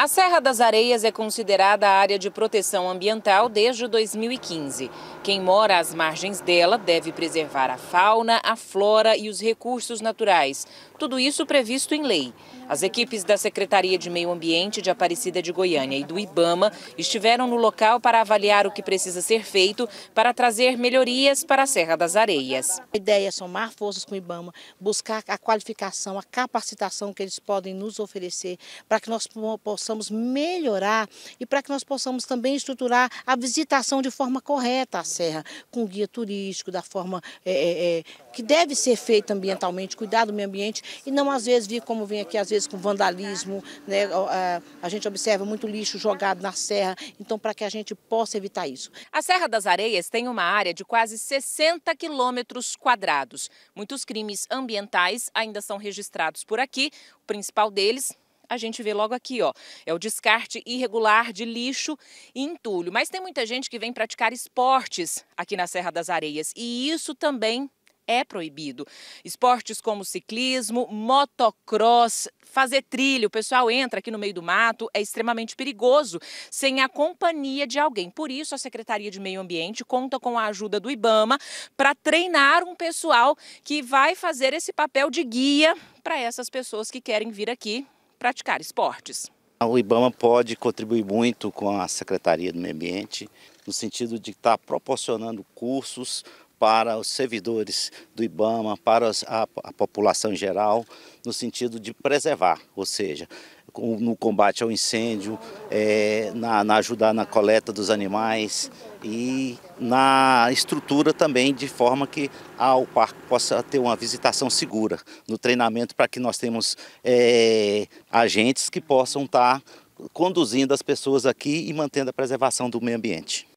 A Serra das Areias é considerada área de proteção ambiental desde 2015. Quem mora às margens dela deve preservar a fauna, a flora e os recursos naturais. Tudo isso previsto em lei. As equipes da Secretaria de Meio Ambiente de Aparecida de Goiânia e do IBAMA estiveram no local para avaliar o que precisa ser feito para trazer melhorias para a Serra das Areias. A ideia é somar forças com o IBAMA, buscar a qualificação, a capacitação que eles podem nos oferecer para que nós possamos possamos melhorar e para que nós possamos também estruturar a visitação de forma correta à serra, com guia turístico, da forma é, é, é que deve ser feita ambientalmente, cuidar do meio ambiente e não às vezes vir como vem aqui, às vezes com vandalismo, né? a, a gente observa muito lixo jogado na serra, então para que a gente possa evitar isso. A Serra das Areias tem uma área de quase 60 quilômetros quadrados. Muitos crimes ambientais ainda são registrados por aqui. O principal deles, a gente vê logo aqui, ó, é o descarte irregular de lixo e entulho. Mas tem muita gente que vem praticar esportes aqui na Serra das Areias e isso também é proibido. Esportes como ciclismo, motocross, fazer trilho, o pessoal entra aqui no meio do mato, é extremamente perigoso sem a companhia de alguém. Por isso, a Secretaria de Meio Ambiente conta com a ajuda do IBAMA para treinar um pessoal que vai fazer esse papel de guia para essas pessoas que querem vir aqui praticar esportes. Ah, o IBAMA pode contribuir muito com a Secretaria do Meio Ambiente, no sentido de estar tá proporcionando cursos para os servidores do IBAMA, para a, a população em geral, no sentido de preservar, ou seja, no combate ao incêndio, é, na, na ajudar na coleta dos animais e na estrutura também, de forma que ah, o parque possa ter uma visitação segura no treinamento para que nós temos é, agentes que possam estar tá conduzindo as pessoas aqui e mantendo a preservação do meio ambiente.